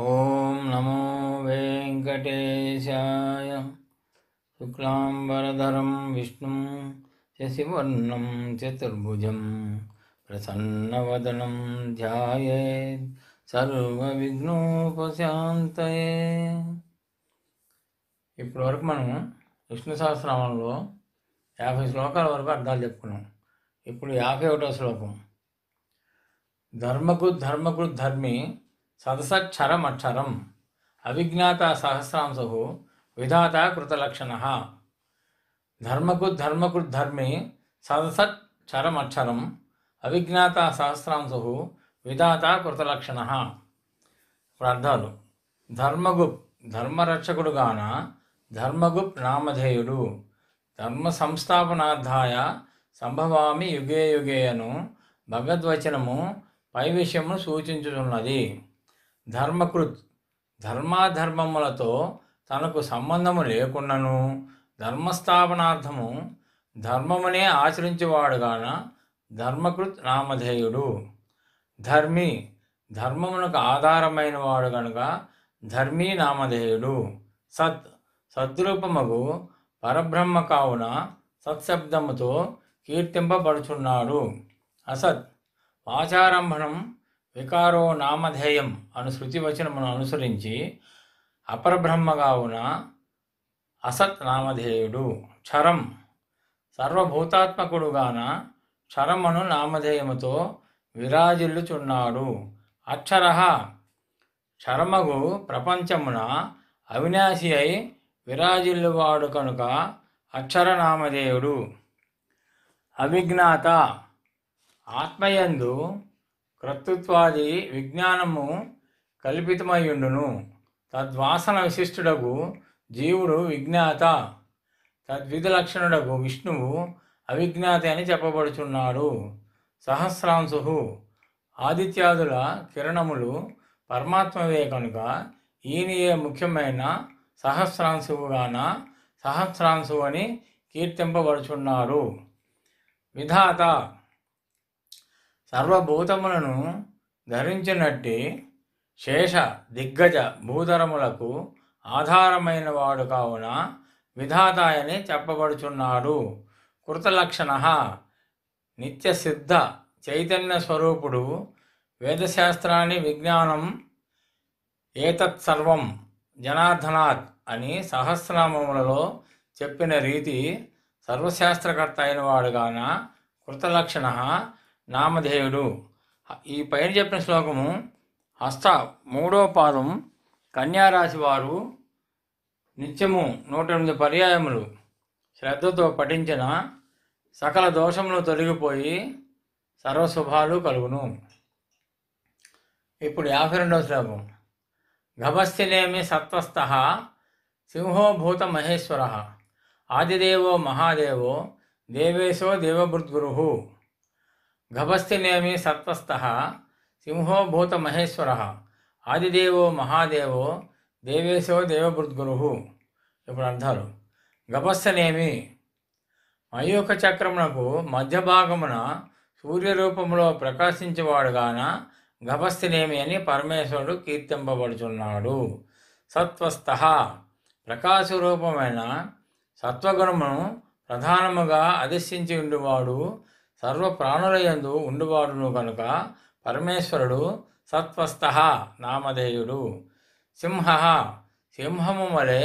ఓం నమో नमो శుక్లాంబరధరం విష్ణు శశివర్ణం చతుర్భుజం ప్రసన్నవదనం ధ్యాయే సర్వ విఘ్నోపశాంతయే ఇప్పటి వరకు మనం విష్ణు సహస్రామంలో యాభై శ్లోకాల వరకు అర్థాలు చెప్పుకున్నాం ఇప్పుడు యాభై ఒకటో శ్లోకం ధర్మకు ధర్మకు ధర్మి సదసక్షరమక్షరం అవిజ్ఞాత సహస్రాంశు విధాత కృతలక్షణ ధర్మకు ధర్మకృద్ధర్మే సదసక్షరమక్షరం అవిజ్ఞాత సహస్రాంశు విధాత కృతలక్షణ ప్రార్థాలు ధర్మగుప్ ధర్మరక్షకుడుగాన ధర్మగుప్ నామధేయుడు ధర్మ సంస్థాపనార్థాయ సంభవామి యుగే యుగేయను భగద్వచనము భగవద్వచనము పై విషయమును సూచించుతున్నది ధర్మకృత్ ధర్మాధర్మములతో తనకు సంబంధము లేకున్నను ధర్మస్థాపనార్థము ధర్మమునే ఆచరించేవాడుగాన ధర్మకృత్ నామధేయుడు ధర్మి ధర్మమునకు ఆధారమైన వాడు గనుక ధర్మీ నామధేయుడు సత్ సద్రూపముగు పరబ్రహ్మ కావున సత్శబ్దముతో కీర్తింపబడుచున్నాడు అసత్ వాచారంభణం వికారో నామధేయం అను శృతివచనమును వచనమును అనుసరించి అపరబ్రహ్మగా ఉన్న అసత్ నామధేయుడు క్షరం సర్వభూతాత్మకుడుగాన క్షరమును నామధేయముతో విరాజిల్లుచున్నాడు అక్షర క్షరమగు ప్రపంచమున అవినాశి అయి విరాజిల్లువాడు కనుక నామధేయుడు అవిజ్ఞాత ఆత్మయందు క్రతుత్వాది విజ్ఞానము కల్పితమయ్యుండును తద్వాసన విశిష్టుడగు జీవుడు విజ్ఞాత తద్విధ లక్షణుడగు విష్ణువు అవిజ్ఞాత అని చెప్పబడుచున్నాడు సహస్రాంశు ఆదిత్యాదుల కిరణములు పరమాత్మవే కనుక ఈయనయే ముఖ్యమైన సహస్రాంశువుగాన సహస్రాంశువు అని కీర్తింపబడుచున్నారు విధాత సర్వభూతములను ధరించినట్టి శేష దిగ్గజ భూధరములకు ఆధారమైన వాడు కావున విధాతాయని చెప్పబడుచున్నాడు కృతలక్షణ సిద్ధ చైతన్య స్వరూపుడు వేదశాస్త్రాన్ని విజ్ఞానం ఏతత్ సర్వం అని సహస్రనామములలో చెప్పిన రీతి సర్వశాస్త్రకర్త అయిన వాడుగాన కృతలక్షణ నామధేయుడు ఈ పైన చెప్పిన శ్లోకము హస్త మూడో పాదం కన్యారాశి వారు నిత్యము నూట ఎనిమిది పర్యాయములు శ్రద్ధతో పఠించిన సకల దోషములు తొలగిపోయి సర్వశుభాలు కలుగును ఇప్పుడు యాభై రెండవ శ్లోకం గభస్థినేమి సత్వస్థ సింహోభూత మహేశ్వర ఆదిదేవో మహాదేవో దేవేశో దేవభృద్గురు గభస్థినేమి సత్వస్థ సింహోభూత మహేశ్వర ఆదిదేవో మహాదేవో దేవేశో దేవభృద్గురు ఇప్పుడు అర్థాలు గభస్థనేమి మయూక చక్రమునకు మధ్య భాగమున సూర్యరూపంలో ప్రకాశించేవాడుగాన గభస్థినేమి అని పరమేశ్వరుడు కీర్తింపబడుచున్నాడు సత్వస్థ రూపమైన సత్వగుణమును ప్రధానముగా అధిష్ఠించి ఉండేవాడు సర్వ ప్రాణులయందు ఉండువాడును కనుక పరమేశ్వరుడు సత్వస్థ నామధేయుడు సింహ సింహము వలె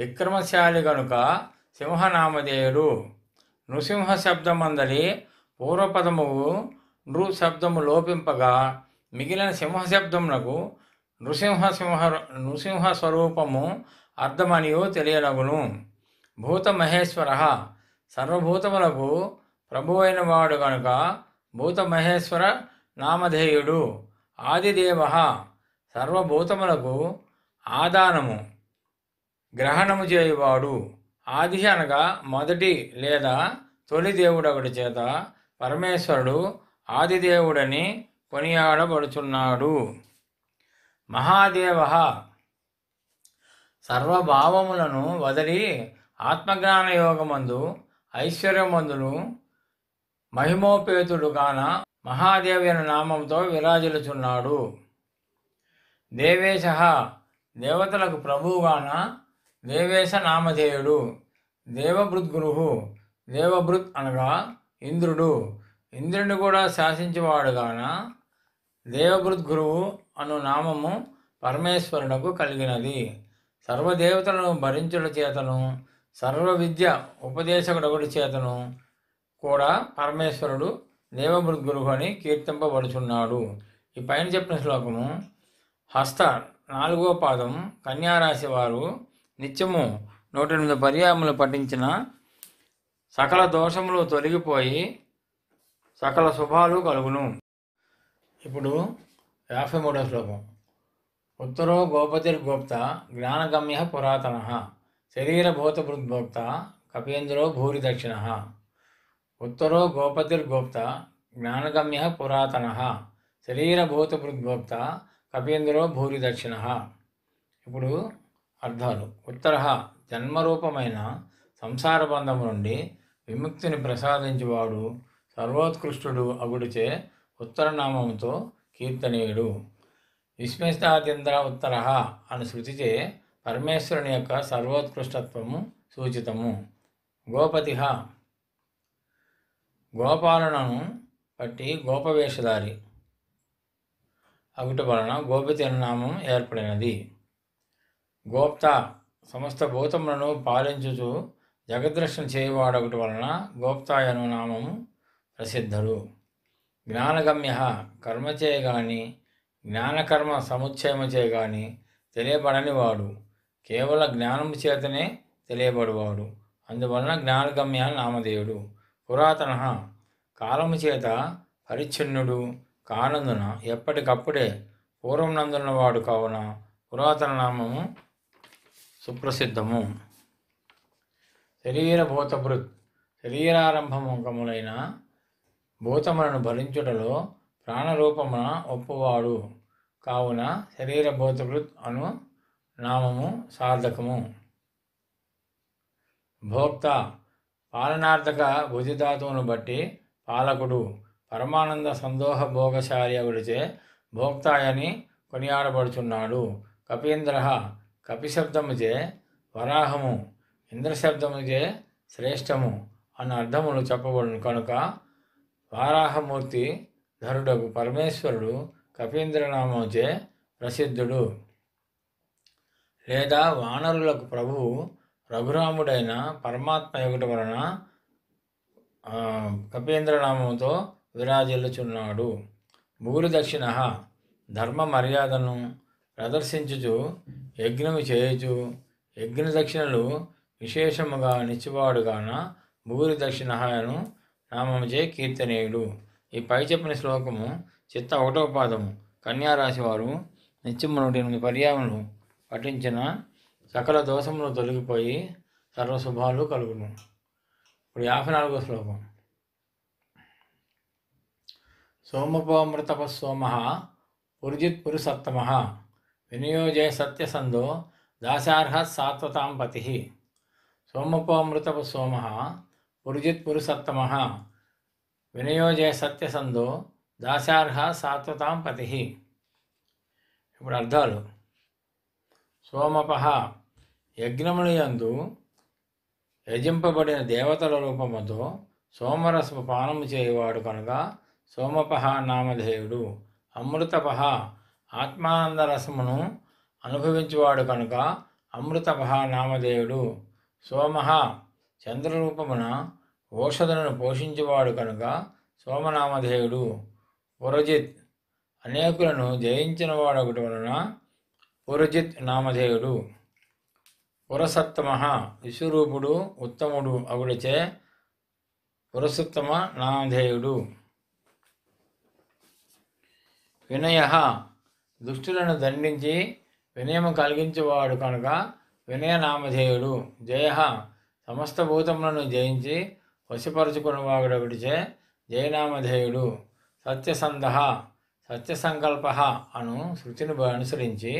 విక్రమశాలి గనుక సింహనామధేయుడు నృసింహ శబ్దమందలి పూర్వపదము నృ శబ్దము లోపింపగా మిగిలిన సింహశబ్దమునకు నృసింహ సింహ నృసింహ స్వరూపము అర్థమనియు తెలియనగును భూతమహేశ్వర సర్వభూతములకు ప్రభువైన వాడు కనుక భూతమహేశ్వర నామధేయుడు ఆదిదేవ సర్వభూతములకు ఆదానము గ్రహణము చేయువాడు ఆది అనగా మొదటి లేదా తొలి దేవుడొకటి చేత పరమేశ్వరుడు ఆదిదేవుడని కొనియాడబడుచున్నాడు మహాదేవ సర్వభావములను వదిలి ఆత్మజ్ఞానయోగమందు ఐశ్వర్యమందును మహిమోపేతుడుగాన మహాదేవి అనే నామంతో విరాజిల్చున్నాడు దేవేశ దేవతలకు ప్రభువుగాన దేవేశ నామధేయుడు గురువు దేవభృత్ అనగా ఇంద్రుడు ఇంద్రుని కూడా శాసించేవాడుగాన దేవభృద్గురువు అను నామము పరమేశ్వరునకు కలిగినది సర్వదేవతలను భరించుడు చేతను సర్వ విద్య ఉపదేశకుడొకటి చేతను కూడా పరమేశ్వరుడు దేవమృద్గురు అని కీర్తింపబడుచున్నాడు ఈ పైన చెప్పిన శ్లోకము హస్త నాలుగో పాదం కన్యారాశి వారు నిత్యము నూట ఎనిమిది పర్యాములు పఠించిన సకల దోషములు తొలగిపోయి సకల శుభాలు కలుగును ఇప్పుడు యాభై మూడో శ్లోకం ఉత్తరో గోపతిర్గోప్త జ్ఞానగమ్య పురాతన శరీరభూతృద్భోక్త భృద్భోక్త కపేంద్రో భూరి దక్షిణ ఉత్తరో గోపతిర్గోప్త జ్ఞానగమ్య పురాతన శరీరభూతపృద్గోప్త కపీంద్రో భూరి దక్షిణ ఇప్పుడు అర్థాలు ఉత్తర జన్మరూపమైన సంసార బంధం నుండి విముక్తిని ప్రసాదించువాడు సర్వోత్కృష్టుడు అగుడిచే ఉత్తరనామంతో కీర్తనీయుడు విశ్వేష్టాదింద్ర ఉత్తర అని శృతిచే పరమేశ్వరుని యొక్క సర్వోత్కృష్టత్వము సూచితము గోపతిహ గోపాలనను బట్టి గోపవేషధారి అవిట వలన గోపి నామం ఏర్పడినది గోప్త సమస్త భూతములను పాలించుచు జగద్రక్షణ చేయవాడొకటి వలన గోప్తాయను నామము ప్రసిద్ధుడు జ్ఞానగమ్య కర్మ చేయగాని జ్ఞానకర్మ సముచ్చయము చేయగాని తెలియబడని వాడు కేవల జ్ఞానము చేతనే తెలియబడువాడు అందువలన జ్ఞానగమ్య నామదేవుడు పురాతన కాలము చేత పరిచ్ఛిన్నుడు కానందున ఎప్పటికప్పుడే పూర్వం నందున వాడు కావున పురాతన నామము సుప్రసిద్ధము శరీరభూత భృత్ శరీరారంభముఖములైన భూతములను భరించుటలో ప్రాణరూపమున ఒప్పువాడు కావున శరీరభూతభృత్ అను నామము సార్థకము భోక్త పాలనార్థక భుజిధాతువును బట్టి పాలకుడు పరమానంద సందోహ భోగశార్యవుడిచే భోక్తాయని కొనియాడబడుచున్నాడు కపీంద్ర కపిశబ్దముచే వరాహము ఇంద్రశబ్దముచే శ్రేష్టము అన్న అర్థములు చెప్పబడును కనుక వారాహమూర్తి ధరుడకు పరమేశ్వరుడు కపీంద్రనామంచే ప్రసిద్ధుడు లేదా వానరులకు ప్రభువు రఘురాముడైన పరమాత్మ ఎగుట వలన కపీంద్రనామంతో విరాజిల్లుచున్నాడు భూరి దక్షిణ ధర్మ మర్యాదను ప్రదర్శించుచు యజ్ఞము చేయుచు యజ్ఞ దక్షిణలు విశేషముగా నిచ్చివాడుగాన భూరి దక్షిణను చే కీర్తనేయుడు ఈ పై చెప్పిన శ్లోకము చిత్త ఒకటో పాదము కన్యారాశివారు వారు పర్యావరణం పఠించిన సకల దోషములు తొలగిపోయి సర్వశుభాలు కలుగును ఇప్పుడు యాభై నాలుగో శ్లోకం సోమపోమృతప సోమ పురుజిత్ పురుసత్తమ వినియోజయ సత్యసందో దాశార్హ సాత్వతాం పతి సోమపోమృతప సోమ పురుజిత్ పురుసత్తమ వినయోజయ సత్యసందో దాశార్హ సాత్వతాం పతి ఇప్పుడు అర్థాలు సోమపహ యజ్ఞములయందు యజింపబడిన దేవతల రూపముతో సోమరసము పానము చేయవాడు కనుక సోమపహ నామధేయుడు అమృతపహ ఆత్మానంద రసమును అనుభవించువాడు కనుక అమృతపహ నామధేయుడు సోమహ చంద్రరూపమున ఓషధులను పోషించేవాడు కనుక సోమనామధేయుడు పురజిత్ అనేకులను జయించిన వాడొకటి వలన పురజిత్ నామధేయుడు పురసత్తమ విశ్వరూపుడు ఉత్తముడు అగుడిచే పురసత్తమ నామధేయుడు వినయ దుష్టులను దండించి వినయము కలిగించేవాడు కనుక వినయ నామధేయుడు జయ సమస్త భూతములను జయించి వశపరుచుకునేవాడు విడిచే జయనామధేయుడు సత్యసంధ సత్యసంకల్ప అను శృతిని అనుసరించి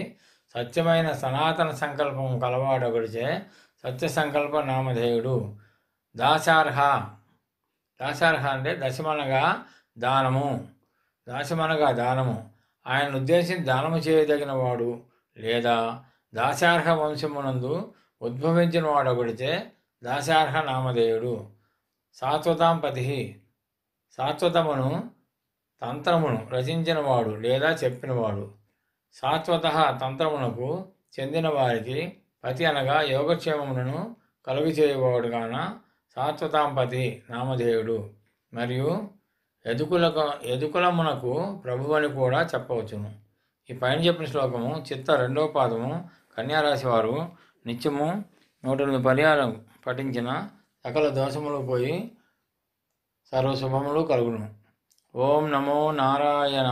సత్యమైన సనాతన సంకల్పం కలవాడొకడిచే సత్య సంకల్ప నామధేయుడు దాశార్హ దాశార్హ అంటే దశమనగా దానము దాశమనగా దానము ఆయన ఉద్దేశించి దానము చేయదగిన వాడు లేదా దాశార్హ వంశమునందు ఉద్భవించిన వాడొకడితే దాశార్హ నామధేయుడు సాత్వతాంపతి సాత్వతమును తంత్రమును రచించినవాడు లేదా చెప్పినవాడు శాశ్వత తంత్రమునకు చెందిన వారికి పతి అనగా యోగక్షేమమును కలుగు చేయబోడు గాన శాశ్వతాంపతి నామధేయుడు మరియు ఎదుకులకు ఎదుకులమునకు ప్రభు అని కూడా చెప్పవచ్చును ఈ పైన చెప్పిన శ్లోకము చిత్త రెండవ పాదము కన్యారాశి వారు నిత్యము నూట ఎనిమిది పర్యాలు పఠించిన సకల దోషములు పోయి సర్వశుభములు కలుగును ఓం నమో నారాయణ